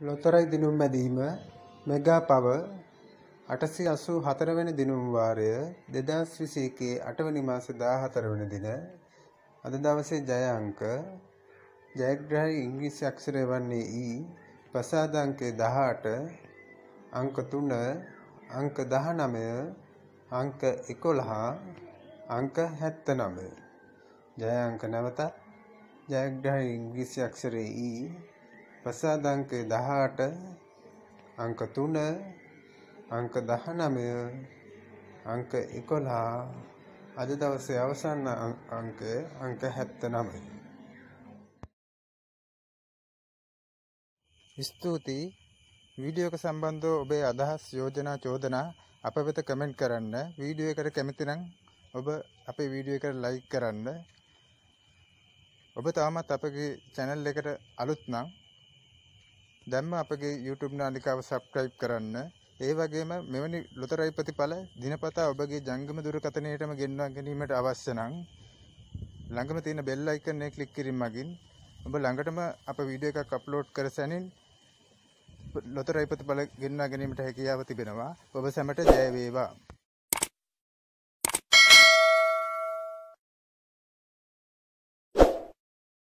ලොතරැයි දිනුම් මැදීම mega පව 884 වෙනි දිනුම් වාරය 2021 8වෙනි මාස 14 වෙනි දින අද දවසේ ජය අංක ජයග්‍රහී ඉංග්‍රීසි අක්ෂරය වන්නේ E ප්‍රසාද අංකය 18 අංක 3 අංක 19 අංක 11 අංක 79 ජය අංක නැවතත් ජයග්‍රහී ඉංග්‍රීසි අක්ෂරයේ E පසාද අංකය 18 අංක 3 අංක 19 අංක 11 අද දවසේ අවසන් අංකය අංක 79 ස්තුතියි වීඩියෝ එක සම්බන්ධව ඔබේ අදහස් යෝජනා චෝදනා අප වෙත කමෙන්ට් කරන්න වීඩියෝ එකට කැමති නම් ඔබ අපේ වීඩියෝ එකට ලයික් කරන්න ඔබ තවමත් අපගේ channel එකට අලුත් නම් දැම්ම අපගේ YouTube නාලිකාව subscribe කරන්න. ඒ වගේම මෙවැනි ලොතරැයි ප්‍රතිඵල දිනපතා ඔබගේ ජංගම දුරකථනයටම ගෙන්වා ගැනීමට අවශ්‍ය නම් ළඟම තියෙන bell icon එක click කිරීම මගින් ඔබ ළඟටම අප වීඩියෝ එකක් upload කර සැනින් ලොතරැයි ප්‍රතිඵල ගෙන්වා ගැනීමට හැකියාව තිබෙනවා. ඔබ සැමට ජය වේවා.